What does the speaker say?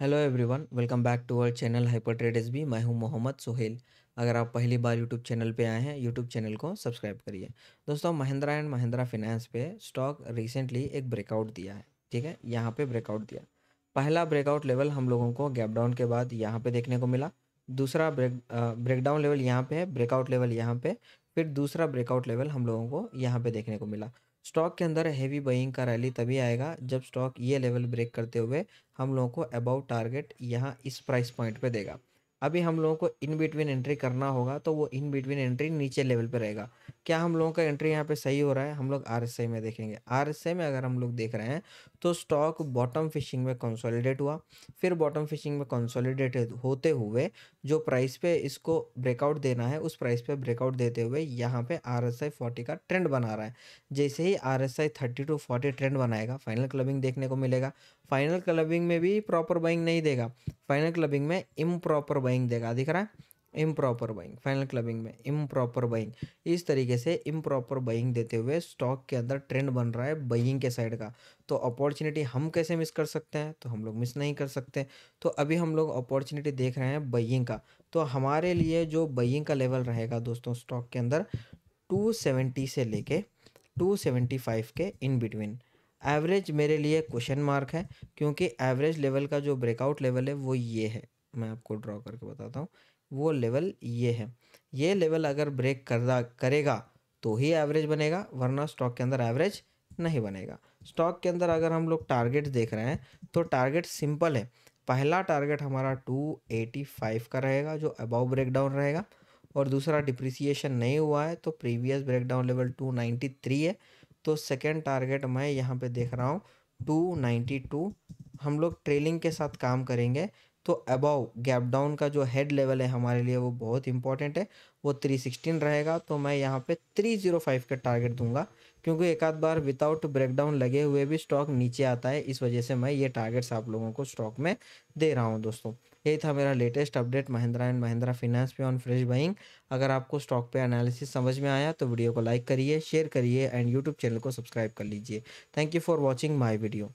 hello everyone welcome back to our channel hyper trade S B मैं हूं मोहम्मद सोहेल अगर आप पहली बार यूट्यूब चैनल पे आए हैं यूट्यूब चैनल को सब्सक्राइब करिए दोस्तों महिंद्रा एंड महिंद्रा फिनेंस पे स्टॉक रिसेंटली एक ब्रेकआउट दिया है ठीक है यहाँ पे ब्रेकआउट दिया पहला ब्रेकआउट लेवल हम लोगों को गैप डाउन के बाद यहाँ पे देखने को मिला दूसरा ब्रेक ब्रेकडाउन लेवल यहाँ पे है ब्रेकआउट लेवल यहाँ पे फिर दूसरा ब्रेकआउट लेवल हम लोगों को यहाँ पे देखने को मिला स्टॉक के अंदर हैवी बइंग का रैली तभी आएगा जब स्टॉक ये लेवल ब्रेक करते हुए हम लोगों को अबाउट टारगेट यहाँ इस प्राइस पॉइंट पे देगा अभी हम लोगों को इन बिटवीन एंट्री करना होगा तो वो इन बिटवीन एंट्री नीचे लेवल पर रहेगा क्या हम लोगों का एंट्री यहाँ पे सही हो रहा है हम लोग आर में देखेंगे आर में अगर हम लोग देख रहे हैं तो स्टॉक बॉटम फिशिंग में कंसोलिडेट हुआ फिर बॉटम फिशिंग में कंसोलिडेट होते हुए जो प्राइस पे इसको ब्रेकआउट देना है उस प्राइस पे ब्रेकआउट देते हुए यहाँ पे आर एस का ट्रेंड बना रहा है जैसे ही R S two forty trend बनाएगा फाइनल क्लबिंग देखने को मिलेगा फाइनल क्लबिंग में भी प्रॉपर बाइंग नहीं देगा फाइनल क्लबिंग में इम प्रॉपर बइंग देगा दिख रहा है इम प्रॉपर बाइंग फाइनल क्लबिंग में इम प्रॉपर बाइंग इस तरीके से इम प्रॉपर बाइंग देते हुए स्टॉक के अंदर ट्रेंड बन रहा है बइंग के साइड का तो अपॉर्चुनिटी हम कैसे मिस कर सकते हैं तो हम लोग मिस नहीं कर सकते तो अभी हम लोग अपॉर्चुनिटी देख रहे हैं बइंग का तो हमारे लिए जो बइंग का लेवल रहेगा दोस्तों स्टॉक के अंदर 270 से लेके 275 के इन बिटवीन एवरेज मेरे लिए क्वेश्चन मार्क है क्योंकि एवरेज लेवल का जो ब्रेकआउट लेवल है वो ये है मैं आपको ड्रॉ करके बताता हूँ वो लेवल ये है ये लेवल अगर ब्रेक करदा करेगा तो ही एवरेज बनेगा वरना स्टॉक के अंदर एवरेज नहीं बनेगा स्टॉक के अंदर अगर हम लोग टारगेट देख रहे हैं तो टारगेट सिंपल है पहला टारगेट हमारा 285 का रहेगा जो अबाउ ब्रेकडाउन रहेगा और दूसरा डिप्रिसिएशन नहीं हुआ है तो प्रीवियस ब्रेकडाउन लेवल 293 है तो सेकेंड टारगेट मैं यहाँ पे देख रहा हूँ 292 हम लोग ट्रेलिंग के साथ काम करेंगे तो अबाव गैप डाउन का जो हेड लेवल है हमारे लिए वो बहुत इंपॉर्टेंट है वो थ्री सिक्सटीन रहेगा तो मैं यहाँ पे थ्री जीरो फाइव का टारगेट दूंगा क्योंकि एक आध बार विदाउट ब्रेकडाउन लगे हुए भी स्टॉक नीचे आता है इस वजह से मैं ये टारगेट्स आप लोगों को स्टॉक में दे रहा हूँ दोस्तों यही था मेरा latest update Mahindra and Mahindra finance पे ऑन फ्रेश बाइंग अगर आपको स्टॉक पे एनालिसिस समझ में आया तो वीडियो को लाइक करिए शेयर करिए एंड यूट्यूब चैनल को सब्सक्राइब कर लीजिए thank you for watching my video